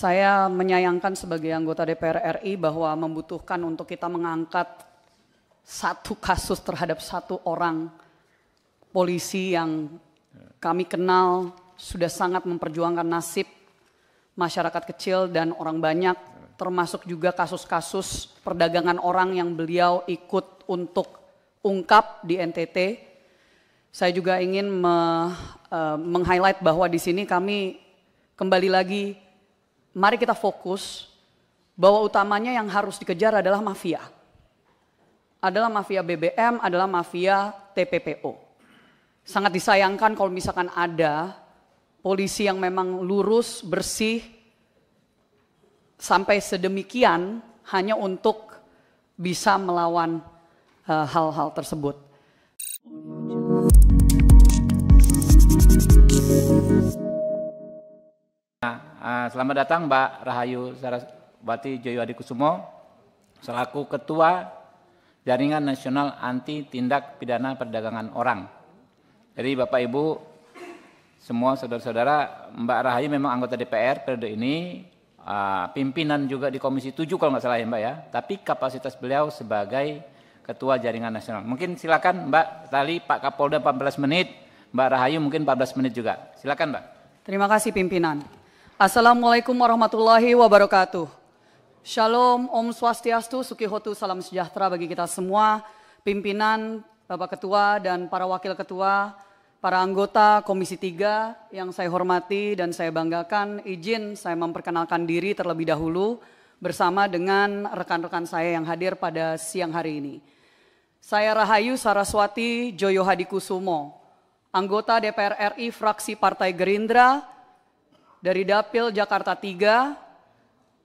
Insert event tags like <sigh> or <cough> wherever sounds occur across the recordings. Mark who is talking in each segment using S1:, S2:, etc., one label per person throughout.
S1: Saya menyayangkan sebagai anggota DPR RI bahwa membutuhkan untuk kita mengangkat satu kasus terhadap satu orang polisi yang kami kenal sudah sangat memperjuangkan nasib masyarakat kecil dan orang banyak termasuk juga kasus-kasus perdagangan orang yang beliau ikut untuk ungkap di NTT. Saya juga ingin me, uh, meng-highlight bahwa di sini kami kembali lagi mari kita fokus bahwa utamanya yang harus dikejar adalah mafia. Adalah mafia BBM, adalah mafia TPPO. Sangat disayangkan kalau misalkan ada polisi yang memang lurus, bersih, sampai sedemikian hanya untuk bisa melawan eh, hal-hal uh, tersebut.
S2: Ah, selamat datang Mbak Rahayu Saraswati Joyowadi Kusumo selaku Ketua Jaringan Nasional Anti Tindak Pidana Perdagangan Orang. Jadi Bapak Ibu semua saudara-saudara, Mbak Rahayu memang anggota DPR periode ini, ah, pimpinan juga di Komisi 7 kalau nggak salah ya Mbak ya, tapi kapasitas beliau sebagai Ketua Jaringan Nasional. Mungkin silakan Mbak Tali, Pak Kapolda 14 menit, Mbak Rahayu mungkin 14 menit juga. Silakan Mbak.
S1: Terima kasih pimpinan. Assalamualaikum warahmatullahi wabarakatuh. Shalom, Om Swastiastu, Sukihotu, salam sejahtera bagi kita semua, pimpinan, Bapak Ketua dan para Wakil Ketua, para anggota Komisi 3 yang saya hormati dan saya banggakan, izin saya memperkenalkan diri terlebih dahulu bersama dengan rekan-rekan saya yang hadir pada siang hari ini. Saya Rahayu Saraswati Joyo Hadikusumo, anggota DPR RI fraksi Partai Gerindra, dari Dapil Jakarta 3,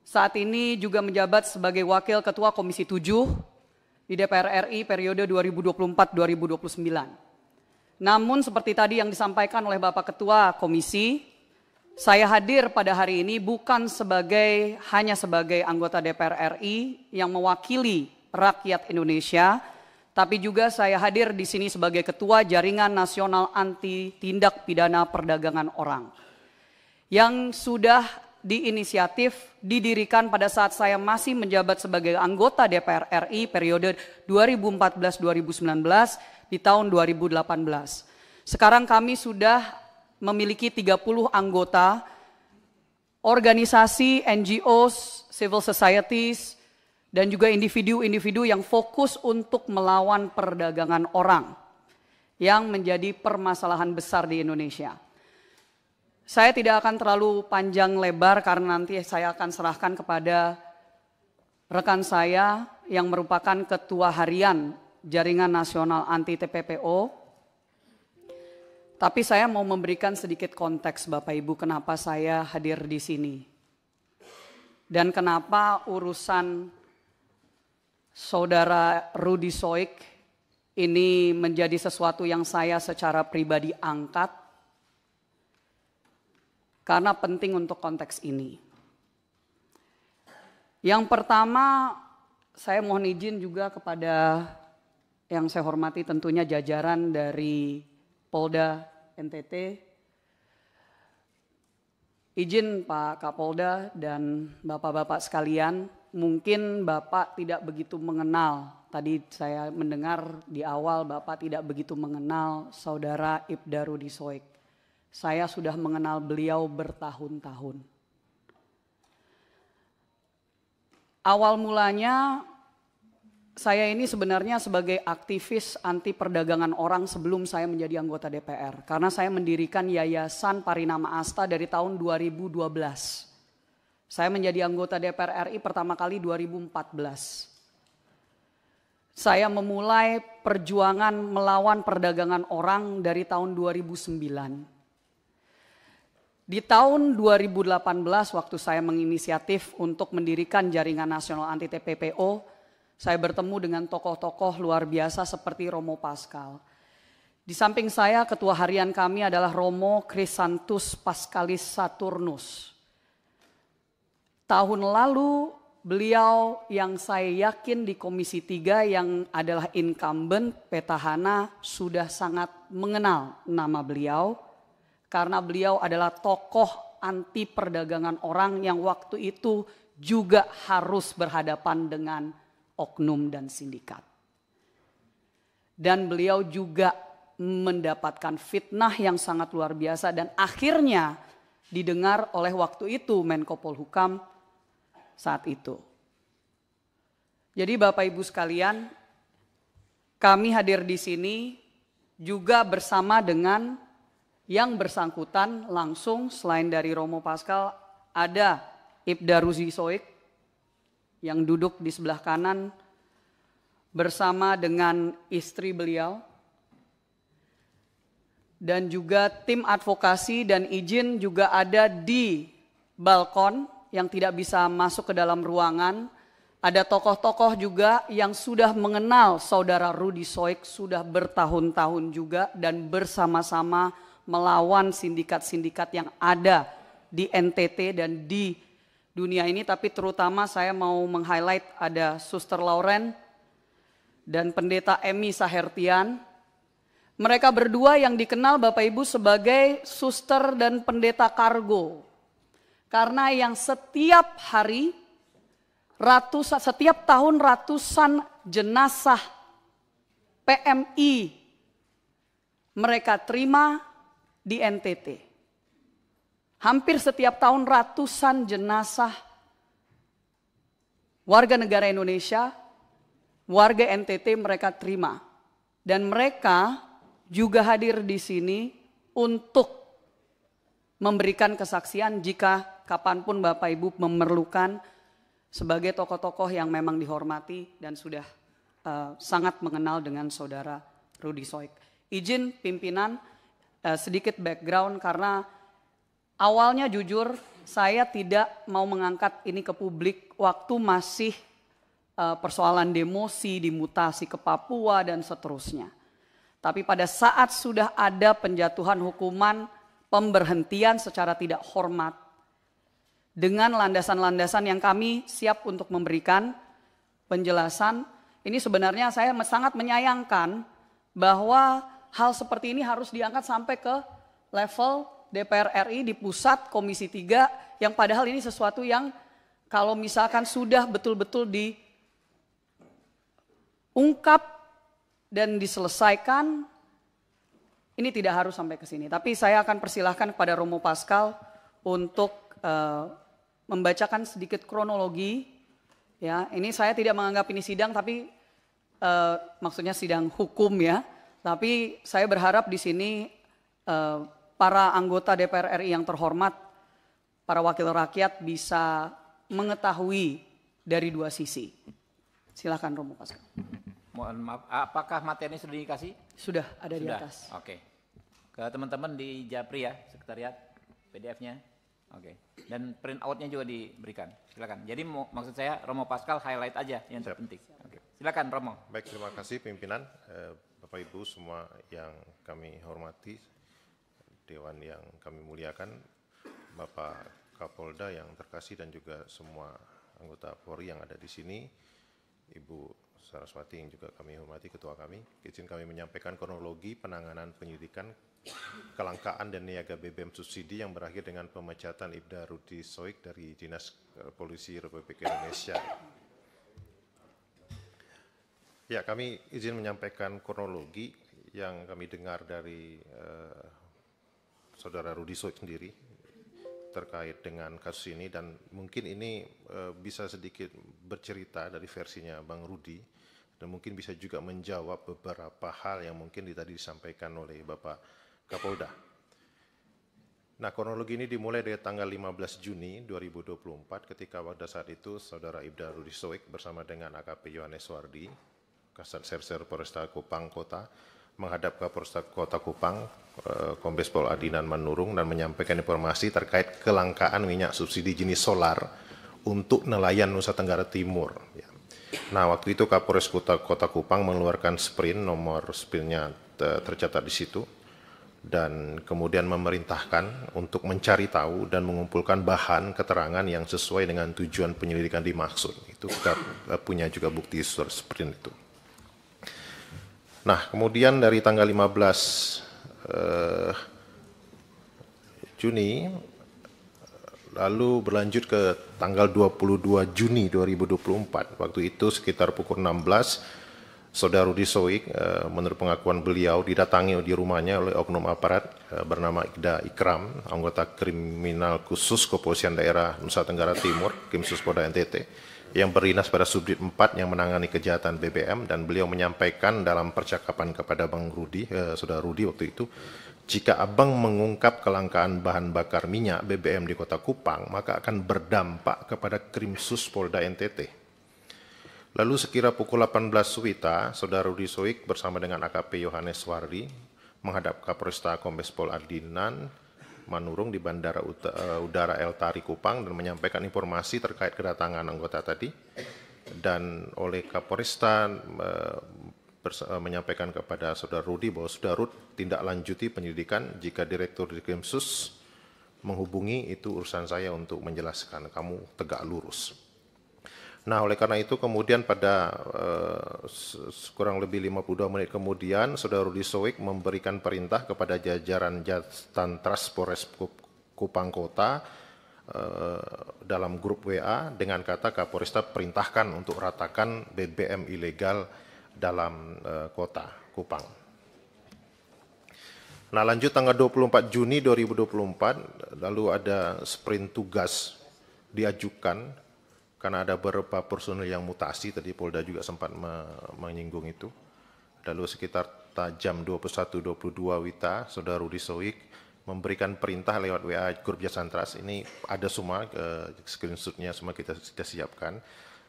S1: saat ini juga menjabat sebagai Wakil Ketua Komisi 7 di DPR RI periode 2024-2029. Namun seperti tadi yang disampaikan oleh Bapak Ketua Komisi, saya hadir pada hari ini bukan sebagai hanya sebagai anggota DPR RI yang mewakili rakyat Indonesia, tapi juga saya hadir di sini sebagai Ketua Jaringan Nasional Anti Tindak Pidana Perdagangan Orang yang sudah diinisiatif didirikan pada saat saya masih menjabat sebagai anggota DPR RI periode 2014-2019 di tahun 2018. Sekarang kami sudah memiliki 30 anggota organisasi, NGOs, civil societies, dan juga individu-individu yang fokus untuk melawan perdagangan orang yang menjadi permasalahan besar di Indonesia. Saya tidak akan terlalu panjang lebar karena nanti saya akan serahkan kepada rekan saya yang merupakan ketua harian Jaringan Nasional Anti TPPO. Tapi saya mau memberikan sedikit konteks Bapak Ibu kenapa saya hadir di sini. Dan kenapa urusan saudara Rudi Soik ini menjadi sesuatu yang saya secara pribadi angkat karena penting untuk konteks ini. Yang pertama, saya mohon izin juga kepada yang saya hormati tentunya jajaran dari Polda NTT. Izin Pak Kapolda dan Bapak-Bapak sekalian, mungkin Bapak tidak begitu mengenal. Tadi saya mendengar di awal Bapak tidak begitu mengenal Saudara Ibda Rudi Soek. Saya sudah mengenal beliau bertahun-tahun. Awal mulanya saya ini sebenarnya sebagai aktivis anti perdagangan orang sebelum saya menjadi anggota DPR. Karena saya mendirikan Yayasan Parinama Asta dari tahun 2012. Saya menjadi anggota DPR RI pertama kali 2014. Saya memulai perjuangan melawan perdagangan orang dari tahun 2009. Di tahun 2018 waktu saya menginisiatif untuk mendirikan jaringan nasional anti TPPO, saya bertemu dengan tokoh-tokoh luar biasa seperti Romo Pascal. Di samping saya, ketua harian kami adalah Romo Krisantus Pascalis Saturnus. Tahun lalu beliau yang saya yakin di Komisi 3 yang adalah incumbent petahana sudah sangat mengenal nama beliau karena beliau adalah tokoh anti perdagangan orang yang waktu itu juga harus berhadapan dengan oknum dan sindikat. Dan beliau juga mendapatkan fitnah yang sangat luar biasa dan akhirnya didengar oleh waktu itu Menko Polhukam saat itu. Jadi Bapak Ibu sekalian, kami hadir di sini juga bersama dengan yang bersangkutan langsung selain dari Romo Pascal ada Ibda Ruzi Soik yang duduk di sebelah kanan bersama dengan istri beliau dan juga tim advokasi dan izin juga ada di balkon yang tidak bisa masuk ke dalam ruangan. Ada tokoh-tokoh juga yang sudah mengenal saudara Rudi Soik sudah bertahun-tahun juga dan bersama-sama melawan sindikat-sindikat yang ada di NTT dan di dunia ini, tapi terutama saya mau meng-highlight ada Suster Lauren dan Pendeta Emi Sahertian. Mereka berdua yang dikenal Bapak Ibu sebagai suster dan pendeta kargo. Karena yang setiap hari ratusan setiap tahun ratusan jenazah PMI mereka terima di NTT. Hampir setiap tahun ratusan jenazah warga negara Indonesia, warga NTT mereka terima. Dan mereka juga hadir di sini untuk memberikan kesaksian jika kapanpun Bapak Ibu memerlukan sebagai tokoh-tokoh yang memang dihormati dan sudah uh, sangat mengenal dengan saudara Rudi Soik. Izin pimpinan Eh, sedikit background karena awalnya jujur saya tidak mau mengangkat ini ke publik waktu masih uh, persoalan demosi, dimutasi ke Papua dan seterusnya. Tapi pada saat sudah ada penjatuhan hukuman pemberhentian secara tidak hormat dengan landasan-landasan yang kami siap untuk memberikan penjelasan, ini sebenarnya saya sangat menyayangkan bahwa hal seperti ini harus diangkat sampai ke level DPR RI di pusat Komisi 3 yang padahal ini sesuatu yang kalau misalkan sudah betul-betul diungkap dan diselesaikan ini tidak harus sampai ke sini. Tapi saya akan persilahkan kepada Romo Pascal untuk uh, membacakan sedikit kronologi. Ya, ini saya tidak menganggap ini sidang, tapi uh, maksudnya sidang hukum ya tapi saya berharap di sini uh, para anggota DPR RI yang terhormat, para wakil rakyat bisa mengetahui dari dua sisi. Silakan Romo Pascal.
S2: Mohon maaf, apakah materi sudah dikasih?
S1: Sudah, ada sudah. di atas.
S2: Oke. Ke teman-teman di Japri ya, sekretariat PDF-nya. Oke. Dan print out-nya juga diberikan. Silakan. Jadi maksud saya Romo Pascal highlight aja yang terpenting. Oke. Silakan Romo. Baik, terima kasih pimpinan. Eh, Bapak Ibu semua yang kami hormati, Dewan yang kami muliakan, Bapak Kapolda yang terkasih dan juga semua anggota Polri yang ada di sini, Ibu Saraswati yang juga kami hormati ketua kami, izin kami menyampaikan kronologi penanganan penyidikan kelangkaan dan niaga BBM subsidi yang berakhir dengan pemecatan Ibda Rudi Soik dari Dinas Polisi Republik Indonesia. Ya, kami izin menyampaikan kronologi yang kami dengar dari eh, Saudara Rudi Soek sendiri terkait dengan kasus ini dan mungkin ini eh, bisa sedikit bercerita dari versinya Bang Rudi dan mungkin bisa juga menjawab beberapa hal yang mungkin tadi disampaikan oleh Bapak Kapolda. Nah, kronologi ini dimulai dari tanggal 15 Juni 2024 ketika pada saat itu Saudara Ibda Rudi Soek bersama dengan AKP Yohanes Wardi Kasat Serser Polresta Kupang Kota menghadap ke Polresta Kota Kupang, eh, Kombes Pol Adinan Manurung dan menyampaikan informasi terkait kelangkaan minyak subsidi jenis solar untuk nelayan Nusa Tenggara Timur. Ya. Nah, waktu itu Kapolres Kota, Kota Kupang mengeluarkan sprint, nomor sprintnya tercatat di situ, dan kemudian memerintahkan untuk mencari tahu dan mengumpulkan bahan keterangan yang sesuai dengan tujuan penyelidikan dimaksud. Itu kita eh, punya juga bukti surat sprint itu. Nah, kemudian dari tanggal 15 eh, Juni lalu berlanjut ke tanggal 22 Juni 2024. Waktu itu sekitar pukul 16 Saudara Rudi Soik eh, menurut pengakuan beliau didatangi di rumahnya oleh oknum aparat eh, bernama Ida Ikram, anggota kriminal khusus Kepolisian Daerah Nusa Tenggara Timur, Kimsus Polda NTT yang berinas pada subdit 4 yang menangani kejahatan BBM dan beliau menyampaikan dalam percakapan kepada Bang Rudi, eh, Saudara Rudi waktu itu, jika Abang mengungkap kelangkaan bahan bakar minyak BBM di Kota Kupang, maka akan berdampak kepada Krimsus Polda NTT. Lalu sekira pukul 18 Suwita, Saudara Rudi Soik bersama dengan AKP Yohanes Wardi menghadap Kapolresta Kombes Pol Ardinan Manurung di Bandara eh, Udara El Tari Kupang dan menyampaikan informasi terkait kedatangan anggota tadi dan oleh Kapolresta eh, eh, menyampaikan kepada Saudara Rudi bahwa Saudara Rud tindak lanjuti penyelidikan jika Direktur Dirkrimsus menghubungi itu urusan saya untuk menjelaskan kamu tegak lurus. Nah, oleh karena itu kemudian pada uh, kurang lebih 52 menit kemudian Saudara Rudi Soek memberikan perintah kepada jajaran Jatan Trans Kupang Kota uh, dalam grup WA dengan kata Kapolresta perintahkan untuk ratakan BBM ilegal dalam uh, kota Kupang. Nah, lanjut tanggal 24 Juni 2024 lalu ada sprint tugas diajukan karena ada beberapa personil yang mutasi tadi Polda juga sempat me menyinggung itu. Lalu sekitar jam 21.22 Wita, Saudara Rudi Soik memberikan perintah lewat WA grup Jasantras Ini ada semua eh, screenshotnya semua kita sudah siapkan.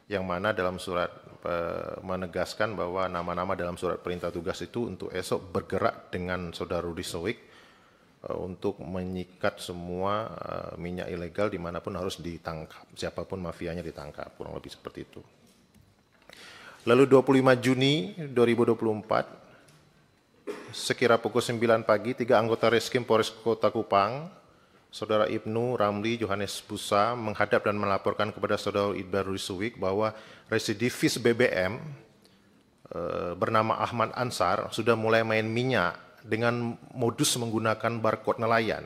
S2: Yang mana dalam surat eh, menegaskan bahwa nama-nama dalam surat perintah tugas itu untuk esok bergerak dengan Saudara Rudi Soik Eh, untuk menyikat semua eh, minyak ilegal dimanapun harus ditangkap. Siapapun mafianya ditangkap, kurang lebih seperti itu. Lalu 25 Juni 2024, sekira pukul 9 pagi, tiga anggota Reskrim Polres Kota Kupang, Saudara Ibnu Ramli Johannes Busa menghadap dan melaporkan kepada Saudara Idbar Rizwik bahwa residivis BBM eh, bernama Ahmad Ansar sudah mulai main minyak dengan modus menggunakan barcode nelayan.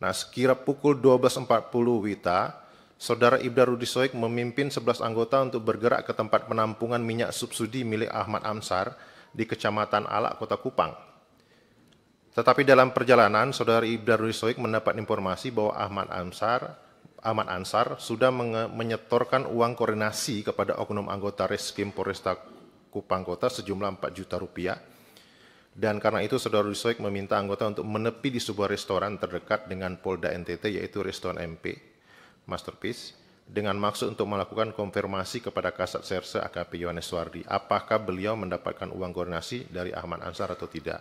S2: Nah, sekira pukul 12.40 Wita, Saudara Ibda Rudi Soek memimpin 11 anggota untuk bergerak ke tempat penampungan minyak subsidi milik Ahmad Amsar di Kecamatan Alak, Kota Kupang. Tetapi dalam perjalanan, Saudara Ibda Rudi Soek mendapat informasi bahwa Ahmad Amsar Ahmad Ansar sudah menyetorkan uang koordinasi kepada oknum anggota Reskrim Polresta Kupang Kota sejumlah 4 juta rupiah dan karena itu saudara Rusoik meminta anggota untuk menepi di sebuah restoran terdekat dengan Polda NTT yaitu restoran MP, Masterpiece, dengan maksud untuk melakukan konfirmasi kepada Kasat Serse AKP Yohanes Wardi apakah beliau mendapatkan uang koordinasi dari Ahmad Ansar atau tidak.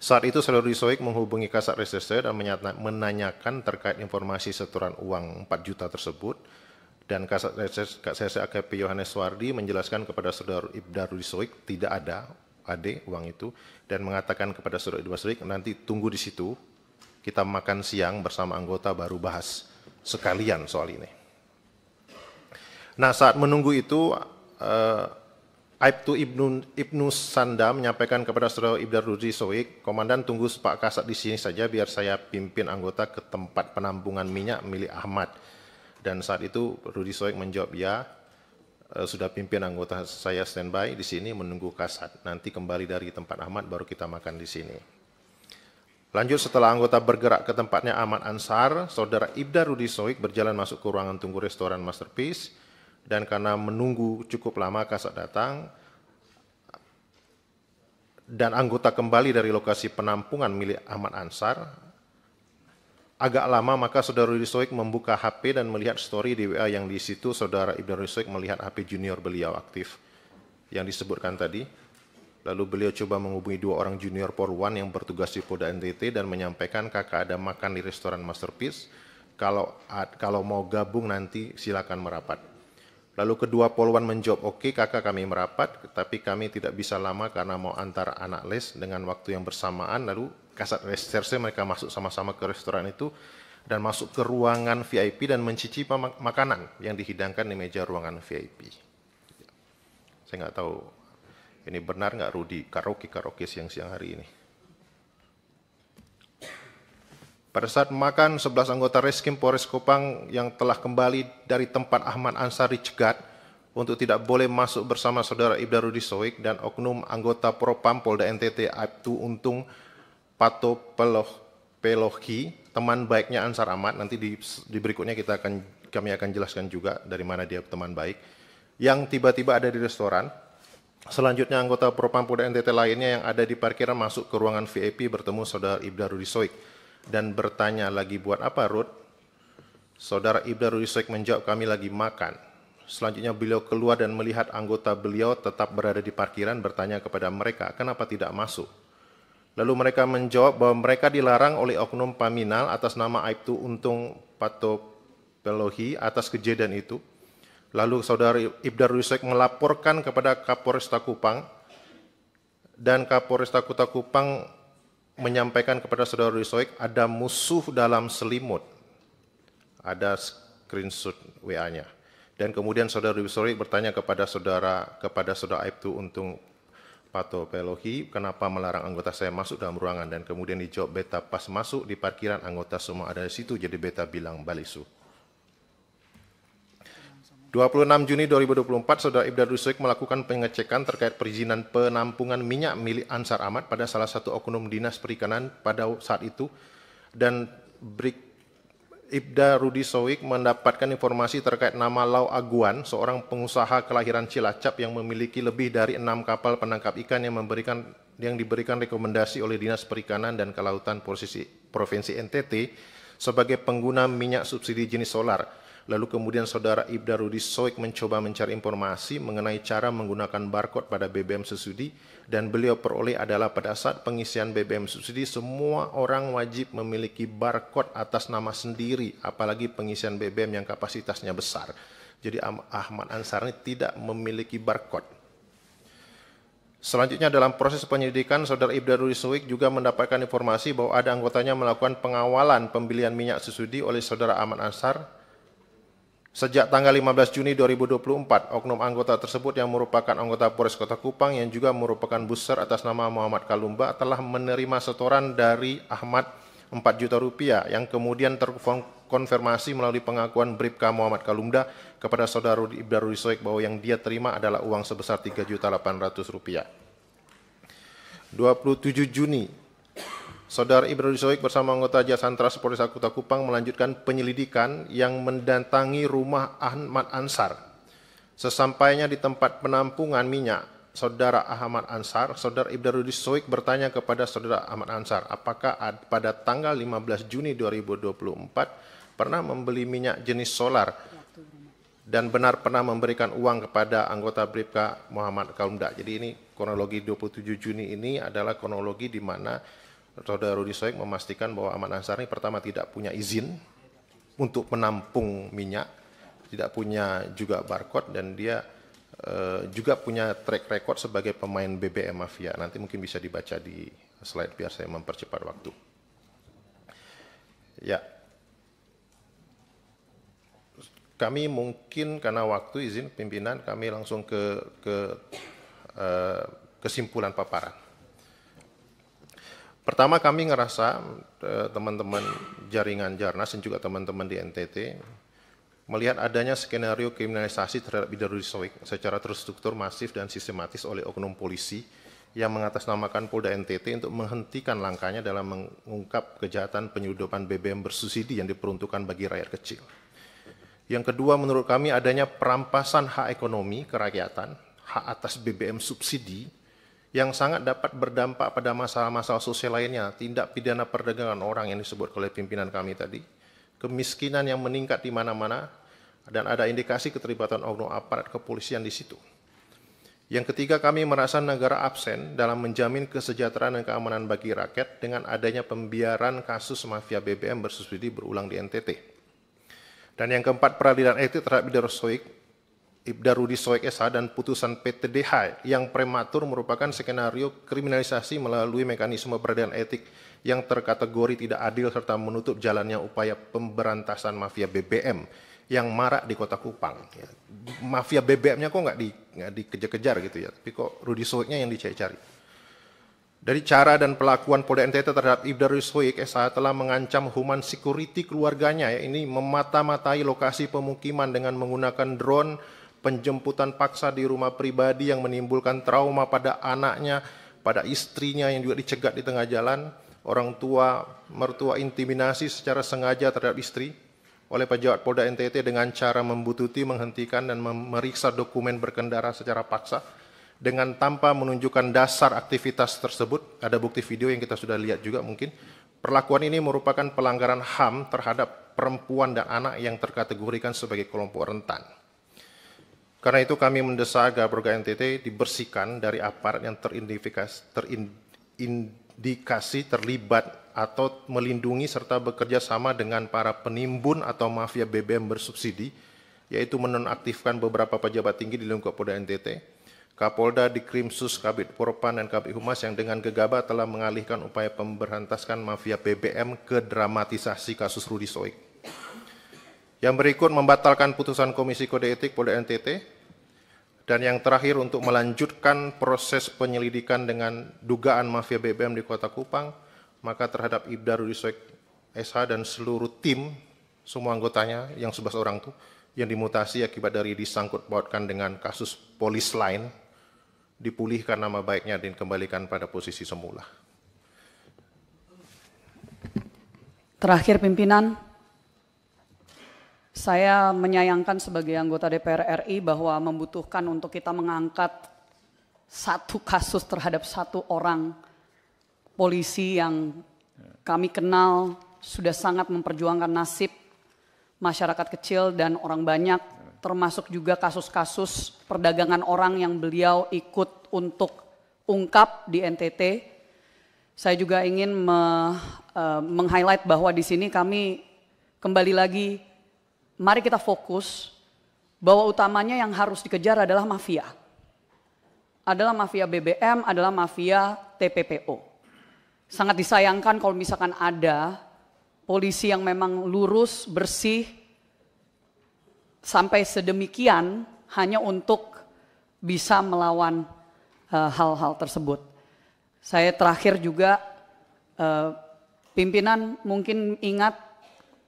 S2: Saat itu saudara Rusoik menghubungi Kasat Reserse dan menanyakan terkait informasi setoran uang 4 juta tersebut dan Kasat Reserse AKP Yohanes Wardi menjelaskan kepada saudara Ibdar Rusoik tidak ada AD uang itu dan mengatakan kepada Saudara Basrik nanti tunggu di situ kita makan siang bersama anggota baru bahas sekalian soal ini. Nah saat menunggu itu uh, Aibtu Ibnu, Ibnu Sanda menyampaikan kepada Saudara Ibdar Rudi Soik, Komandan tunggu Pak Kasat di sini saja biar saya pimpin anggota ke tempat penampungan minyak milik Ahmad. Dan saat itu Rudi Soik menjawab ya, Eh, sudah pimpin anggota saya standby di sini menunggu kasat. Nanti kembali dari tempat Ahmad baru kita makan di sini. Lanjut setelah anggota bergerak ke tempatnya Ahmad Ansar, saudara Ibda Rudi Soik berjalan masuk ke ruangan tunggu restoran Masterpiece dan karena menunggu cukup lama kasat datang dan anggota kembali dari lokasi penampungan milik Ahmad Ansar, agak lama maka saudara Soek membuka HP dan melihat story di WA yang di situ saudara Ibnu Soek melihat HP junior beliau aktif yang disebutkan tadi. Lalu beliau coba menghubungi dua orang junior Porwan yang bertugas di Polda NTT dan menyampaikan kakak ada makan di restoran Masterpiece. Kalau kalau mau gabung nanti silakan merapat. Lalu kedua Polwan menjawab, oke okay, kakak kami merapat, tapi kami tidak bisa lama karena mau antar anak les dengan waktu yang bersamaan. Lalu kasat reserse mereka masuk sama-sama ke restoran itu dan masuk ke ruangan VIP dan mencicipi makanan yang dihidangkan di meja ruangan VIP. Saya nggak tahu ini benar nggak Rudi karaoke karaoke siang-siang hari ini. Pada saat makan, 11 anggota Reskim Polres Kupang yang telah kembali dari tempat Ahmad Ansari cegat untuk tidak boleh masuk bersama saudara Ibda Rudi Soik dan oknum anggota Propam Polda NTT Aibtu Untung Pato Peloh, Pelohi, teman baiknya Ansar Ahmad. Nanti di, di berikutnya kita akan kami akan jelaskan juga dari mana dia teman baik. Yang tiba-tiba ada di restoran. Selanjutnya anggota propam Polda NTT lainnya yang ada di parkiran masuk ke ruangan VIP bertemu saudara Ibda Rudisoik dan bertanya lagi buat apa Rud? Saudara Ibda Rudisoik menjawab kami lagi makan. Selanjutnya beliau keluar dan melihat anggota beliau tetap berada di parkiran bertanya kepada mereka kenapa tidak masuk. Lalu mereka menjawab bahwa mereka dilarang oleh oknum paminal atas nama Aibtu Untung Patopelohi atas kejadian itu. Lalu saudara Ibdar Rusek melaporkan kepada Kapolresta Kupang dan Kapolresta Kota Kupang menyampaikan kepada saudara Rusek ada musuh dalam selimut. Ada screenshot WA-nya. Dan kemudian saudara Rusek bertanya kepada saudara kepada saudara Aibtu Untung patopologi, kenapa melarang anggota saya masuk dalam ruangan dan kemudian dijawab beta pas masuk di parkiran anggota semua ada di situ jadi beta bilang balisu. 26 Juni 2024, Saudara Ibda melakukan pengecekan terkait perizinan penampungan minyak milik Ansar Ahmad pada salah satu oknum dinas perikanan pada saat itu dan break. Ibda Rudi Soik mendapatkan informasi terkait nama Lau Aguan, seorang pengusaha kelahiran Cilacap yang memiliki lebih dari enam kapal penangkap ikan yang memberikan yang diberikan rekomendasi oleh Dinas Perikanan dan Kelautan Provinsi NTT sebagai pengguna minyak subsidi jenis solar Lalu kemudian saudara Ibda Rudi Soek mencoba mencari informasi mengenai cara menggunakan barcode pada BBM subsidi dan beliau peroleh adalah pada saat pengisian BBM subsidi semua orang wajib memiliki barcode atas nama sendiri apalagi pengisian BBM yang kapasitasnya besar. Jadi Ahmad Ansar ini tidak memiliki barcode. Selanjutnya dalam proses penyelidikan, Saudara Ibda Ruliswik juga mendapatkan informasi bahwa ada anggotanya melakukan pengawalan pembelian minyak susudi oleh Saudara Ahmad Ansar Sejak tanggal 15 Juni 2024, oknum anggota tersebut yang merupakan anggota Polres Kota Kupang yang juga merupakan buser atas nama Muhammad Kalumba telah menerima setoran dari Ahmad 4 juta rupiah yang kemudian terkonfirmasi melalui pengakuan Bribka Muhammad Kalumda kepada saudara Ibdarul Soek bahwa yang dia terima adalah uang sebesar 3 juta 800 rupiah. 27 Juni Saudara Ibrahim Soik bersama anggota jasa Jasantra Polres Kota Kupang melanjutkan penyelidikan yang mendatangi rumah Ahmad Ansar. Sesampainya di tempat penampungan minyak, Saudara Ahmad Ansar, Saudara Ibrahim Soik bertanya kepada Saudara Ahmad Ansar, apakah pada tanggal 15 Juni 2024 pernah membeli minyak jenis solar dan benar pernah memberikan uang kepada anggota BRIPKA Muhammad Kaumda. Jadi ini kronologi 27 Juni ini adalah kronologi di mana Roda Rudi Soek memastikan bahwa Ahmad Ansar pertama tidak punya izin untuk menampung minyak, tidak punya juga barcode dan dia e, juga punya track record sebagai pemain BBM mafia. Nanti mungkin bisa dibaca di slide biar saya mempercepat waktu. Ya. Kami mungkin karena waktu izin pimpinan kami langsung ke ke e, kesimpulan paparan. Pertama kami ngerasa e, teman-teman jaringan Jarnas dan juga teman-teman di NTT melihat adanya skenario kriminalisasi terhadap bidang secara terstruktur, masif, dan sistematis oleh oknum polisi yang mengatasnamakan Polda NTT untuk menghentikan langkahnya dalam mengungkap kejahatan penyudupan BBM bersubsidi yang diperuntukkan bagi rakyat kecil. Yang kedua menurut kami adanya perampasan hak ekonomi kerakyatan, hak atas BBM subsidi yang sangat dapat berdampak pada masalah-masalah sosial lainnya, tindak pidana perdagangan orang yang disebut oleh pimpinan kami tadi, kemiskinan yang meningkat di mana-mana, dan ada indikasi keterlibatan oknum aparat kepolisian di situ. Yang ketiga, kami merasa negara absen dalam menjamin kesejahteraan dan keamanan bagi rakyat dengan adanya pembiaran kasus mafia BBM bersubsidi berulang di NTT. Dan yang keempat, peradilan etik terhadap Bidara Soik Ibda Rudi SH dan putusan PTDH yang prematur merupakan skenario kriminalisasi melalui mekanisme peradilan etik yang terkategori tidak adil serta menutup jalannya upaya pemberantasan mafia BBM yang marak di kota Kupang. Ya, mafia BBM-nya kok nggak di, dikejar-kejar gitu ya, tapi kok Rudi Soeknya yang dicari-cari. Dari cara dan pelakuan Polda NTT terhadap Ibda Rushoik SH telah mengancam human security keluarganya ya ini memata-matai lokasi pemukiman dengan menggunakan drone penjemputan paksa di rumah pribadi yang menimbulkan trauma pada anaknya, pada istrinya yang juga dicegat di tengah jalan, orang tua, mertua intimidasi secara sengaja terhadap istri oleh pejabat Polda NTT dengan cara membututi, menghentikan, dan memeriksa dokumen berkendara secara paksa dengan tanpa menunjukkan dasar aktivitas tersebut. Ada bukti video yang kita sudah lihat juga mungkin. Perlakuan ini merupakan pelanggaran HAM terhadap perempuan dan anak yang terkategorikan sebagai kelompok rentan. Karena itu kami mendesak agar program NTT dibersihkan dari aparat yang terindikasi, terindikasi terlibat atau melindungi serta bekerja sama dengan para penimbun atau mafia BBM bersubsidi, yaitu menonaktifkan beberapa pejabat tinggi di lingkup Polda NTT, Kapolda di Krimsus, Kabit Purpan, dan Kabit Humas yang dengan gegabah telah mengalihkan upaya pemberantaskan mafia BBM ke dramatisasi kasus Rudi Soik. Yang berikut membatalkan putusan Komisi Kode Etik Polda NTT dan yang terakhir untuk melanjutkan proses penyelidikan dengan dugaan mafia BBM di Kota Kupang, maka terhadap Ibda Rudisek SH dan seluruh tim, semua anggotanya yang 11 orang itu, yang dimutasi akibat dari disangkut pautkan dengan kasus polis lain, dipulihkan nama baiknya dan dikembalikan pada posisi semula.
S1: Terakhir pimpinan, saya menyayangkan sebagai anggota DPR RI bahwa membutuhkan untuk kita mengangkat satu kasus terhadap satu orang polisi yang kami kenal sudah sangat memperjuangkan nasib masyarakat kecil dan orang banyak termasuk juga kasus-kasus perdagangan orang yang beliau ikut untuk ungkap di NTT. Saya juga ingin me, uh, meng-highlight bahwa di sini kami kembali lagi mari kita fokus bahwa utamanya yang harus dikejar adalah mafia. Adalah mafia BBM, adalah mafia TPPO. Sangat disayangkan kalau misalkan ada polisi yang memang lurus, bersih, sampai sedemikian hanya untuk bisa melawan eh, hal-hal uh, tersebut. Saya terakhir juga uh, pimpinan mungkin ingat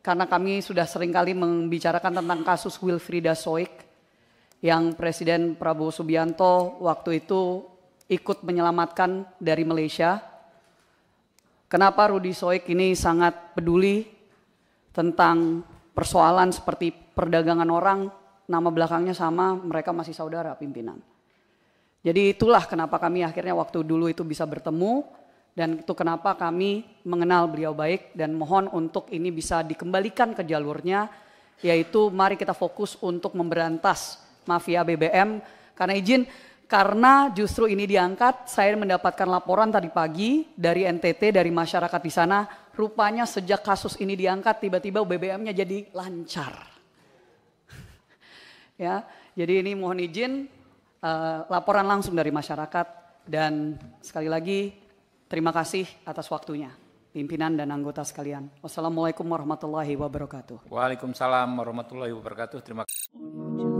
S1: karena kami sudah seringkali membicarakan tentang kasus Wilfrida Soik yang Presiden Prabowo Subianto waktu itu ikut menyelamatkan dari Malaysia. Kenapa Rudi Soik ini sangat peduli tentang persoalan seperti perdagangan orang, nama belakangnya sama, mereka masih saudara pimpinan. Jadi itulah kenapa kami akhirnya waktu dulu itu bisa bertemu, dan itu kenapa kami mengenal beliau baik dan mohon untuk ini bisa dikembalikan ke jalurnya yaitu mari kita fokus untuk memberantas mafia BBM karena izin karena justru ini diangkat saya mendapatkan laporan tadi pagi dari NTT dari masyarakat di sana rupanya sejak kasus ini diangkat tiba-tiba BBM-nya jadi lancar <laughs> ya jadi ini mohon izin uh, laporan langsung dari masyarakat dan sekali lagi Terima kasih atas waktunya, pimpinan dan anggota sekalian. Wassalamualaikum warahmatullahi wabarakatuh.
S2: Waalaikumsalam warahmatullahi wabarakatuh. Terima kasih.